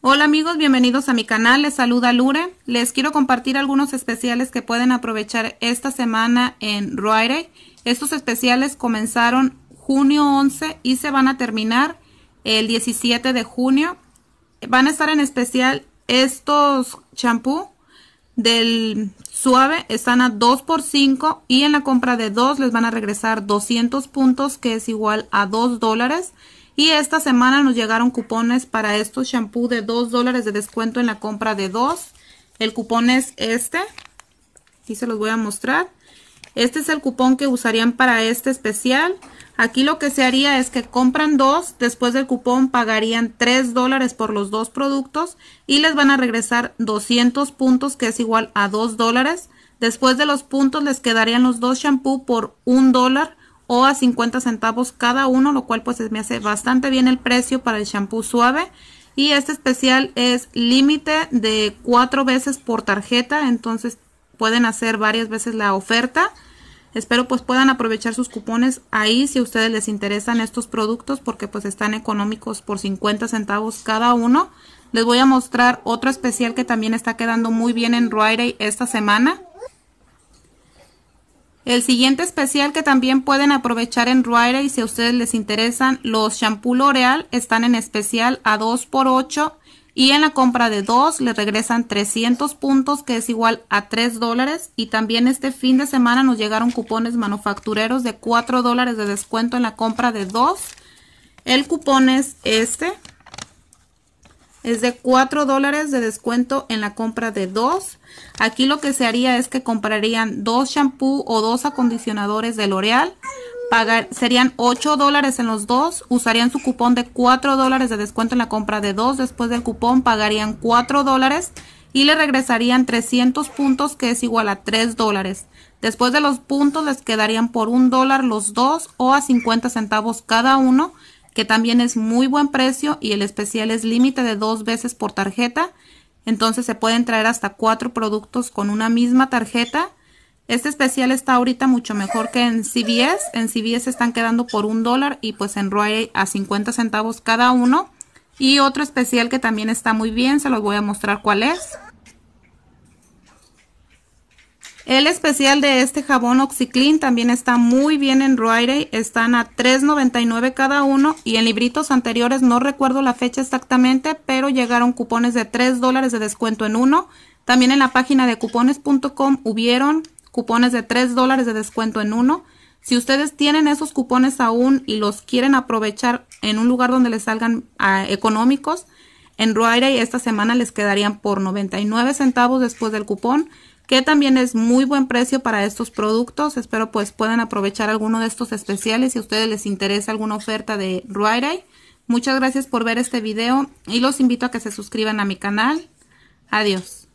Hola amigos, bienvenidos a mi canal, les saluda Lure. Les quiero compartir algunos especiales que pueden aprovechar esta semana en ruaire Estos especiales comenzaron junio 11 y se van a terminar el 17 de junio. Van a estar en especial estos champú del suave, están a 2 por 5 y en la compra de 2 les van a regresar 200 puntos que es igual a 2 dólares. Y esta semana nos llegaron cupones para estos shampoos de 2 dólares de descuento en la compra de 2. El cupón es este. Aquí se los voy a mostrar. Este es el cupón que usarían para este especial. Aquí lo que se haría es que compran dos, después del cupón pagarían 3 dólares por los dos productos y les van a regresar 200 puntos que es igual a 2 dólares. Después de los puntos les quedarían los dos shampoos por 1 dólar o a 50 centavos cada uno, lo cual pues me hace bastante bien el precio para el shampoo suave. Y este especial es límite de cuatro veces por tarjeta, entonces pueden hacer varias veces la oferta. Espero pues puedan aprovechar sus cupones ahí si a ustedes les interesan estos productos porque pues están económicos por 50 centavos cada uno. Les voy a mostrar otro especial que también está quedando muy bien en Rite esta semana. El siguiente especial que también pueden aprovechar en Ruaira y si a ustedes les interesan, los shampoo L'Oreal están en especial a 2x8 y en la compra de 2 le regresan 300 puntos que es igual a 3 dólares y también este fin de semana nos llegaron cupones manufactureros de 4 dólares de descuento en la compra de 2. El cupón es este es de 4 dólares de descuento en la compra de dos. Aquí lo que se haría es que comprarían dos shampoo o dos acondicionadores de L'Oreal. serían 8 dólares en los dos. Usarían su cupón de 4 dólares de descuento en la compra de dos. Después del cupón pagarían 4 dólares y le regresarían 300 puntos que es igual a 3 dólares. Después de los puntos les quedarían por un dólar los dos o a 50 centavos cada uno que también es muy buen precio y el especial es límite de dos veces por tarjeta. Entonces se pueden traer hasta cuatro productos con una misma tarjeta. Este especial está ahorita mucho mejor que en CBS. En CBS están quedando por un dólar y pues en Roy a 50 centavos cada uno. Y otro especial que también está muy bien, se los voy a mostrar cuál es. El especial de este jabón OxyClean también está muy bien en ruaire Están a $3.99 cada uno y en libritos anteriores no recuerdo la fecha exactamente, pero llegaron cupones de $3 dólares de descuento en uno. También en la página de cupones.com hubieron cupones de $3 dólares de descuento en uno. Si ustedes tienen esos cupones aún y los quieren aprovechar en un lugar donde les salgan ah, económicos, en ruaire esta semana les quedarían por 99 centavos después del cupón que también es muy buen precio para estos productos. Espero pues puedan aprovechar alguno de estos especiales si a ustedes les interesa alguna oferta de Ruirai. Muchas gracias por ver este video y los invito a que se suscriban a mi canal. Adiós.